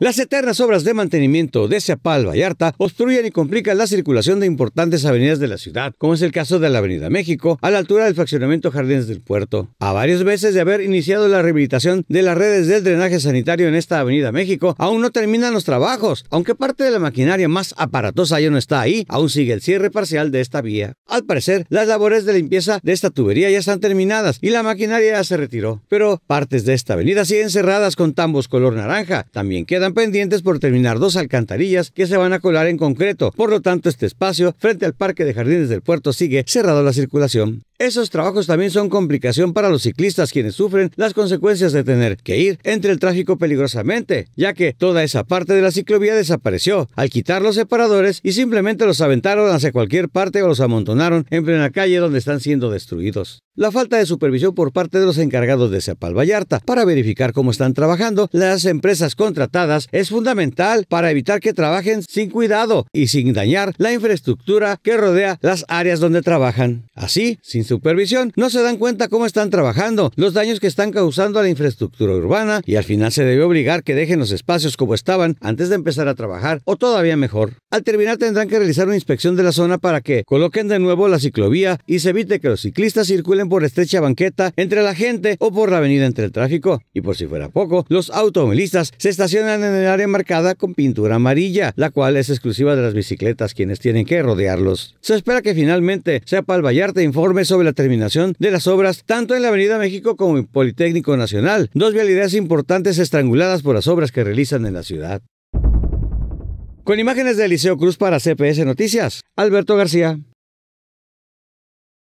Las eternas obras de mantenimiento de Seapal Vallarta obstruyen y complican la circulación de importantes avenidas de la ciudad, como es el caso de la Avenida México, a la altura del fraccionamiento Jardines del Puerto. A varias veces de haber iniciado la rehabilitación de las redes del drenaje sanitario en esta Avenida México, aún no terminan los trabajos. Aunque parte de la maquinaria más aparatosa ya no está ahí, aún sigue el cierre parcial de esta vía. Al parecer, las labores de limpieza de esta tubería ya están terminadas y la maquinaria ya se retiró. Pero partes de esta avenida siguen cerradas con tambos color naranja. También queda están pendientes por terminar dos alcantarillas que se van a colar en concreto. Por lo tanto, este espacio frente al Parque de Jardines del Puerto sigue cerrado a la circulación. Esos trabajos también son complicación para los ciclistas quienes sufren las consecuencias de tener que ir entre el tráfico peligrosamente, ya que toda esa parte de la ciclovía desapareció al quitar los separadores y simplemente los aventaron hacia cualquier parte o los amontonaron en plena calle donde están siendo destruidos. La falta de supervisión por parte de los encargados de Cepal Vallarta para verificar cómo están trabajando las empresas contratadas es fundamental para evitar que trabajen sin cuidado y sin dañar la infraestructura que rodea las áreas donde trabajan. Así, sin supervisión, no se dan cuenta cómo están trabajando, los daños que están causando a la infraestructura urbana y al final se debe obligar que dejen los espacios como estaban antes de empezar a trabajar o todavía mejor. Al terminar tendrán que realizar una inspección de la zona para que coloquen de nuevo la ciclovía y se evite que los ciclistas circulen por estrecha banqueta entre la gente o por la avenida entre el tráfico. Y por si fuera poco, los automovilistas se estacionan en el área marcada con pintura amarilla, la cual es exclusiva de las bicicletas quienes tienen que rodearlos. Se espera que finalmente sepa el informe sobre la terminación de las obras tanto en la Avenida México como en Politécnico Nacional, dos vialidades importantes estranguladas por las obras que realizan en la ciudad. Con imágenes de Eliseo Cruz para CPS Noticias, Alberto García.